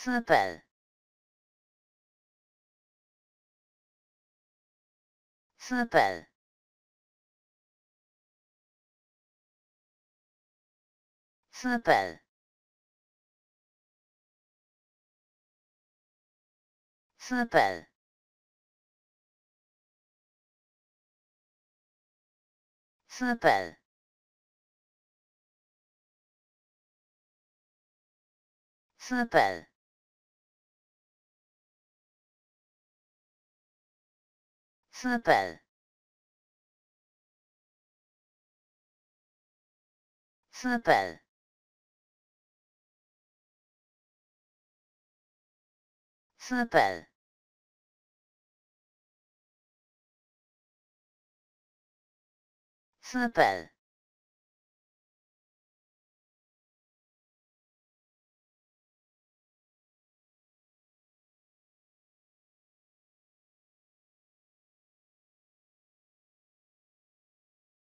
资本，资本，资本，资本，资本，资本。资本，资本，资本，资本。